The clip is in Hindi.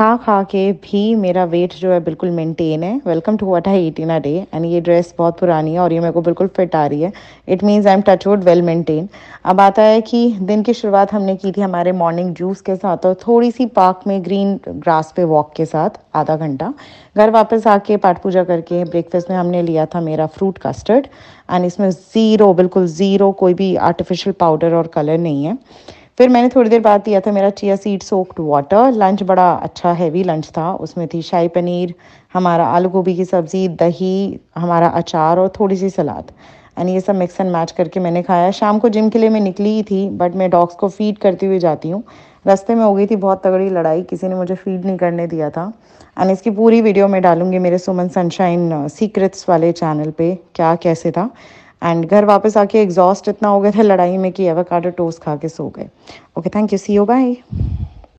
खा खा के भी मेरा वेट जो है बिल्कुल मेंटेन है welcome to what I eighteen in a day and ये ड्रेस बहुत पुरानी है और ये मेरे को बिल्कुल फिट आ रही है it means I am touch wood well maintain अब आता है कि दिन की शुरुआत हमने की थी हमारे मॉर्निंग जूस के साथ और थोड़ी सी पार्क में ग्रीन ग्रास पे वॉक के साथ आधा घंटा घर वापस आके पाठ पूजा करके ब्रेकफास्ट में हमने लिया था मेरा फ्रूट कस्टर्ड एंड इसमें ज़ीरो बिल्कुल ज़ीरो कोई भी आर्टिफिशियल पाउडर और कलर नहीं है फिर मैंने थोड़ी देर बाद दिया था मेरा chia seed soaked water lunch बड़ा अच्छा हैवी लंच था उसमें थी शाही पनीर हमारा आलू गोभी की सब्ज़ी दही हमारा अचार और थोड़ी सी सलाद एंड ये सब मिक्स एंड मैच करके मैंने खाया शाम को जिम के लिए मैं निकली ही थी बट मैं डॉग्स को फीड करती हुई जाती हूँ रास्ते में हो गई थी बहुत तगड़ी लड़ाई किसी ने मुझे फीड नहीं करने दिया था एंड इसकी पूरी वीडियो मैं डालूंगी मेरे सुमन सनशाइन सीक्रेट्स uh, वाले चैनल पे क्या कैसे था एंड घर वापस आके एग्जॉस्ट इतना हो गया था लड़ाई में कि एवोकाडो टोस्ट खा के सो गए okay thank you see you bye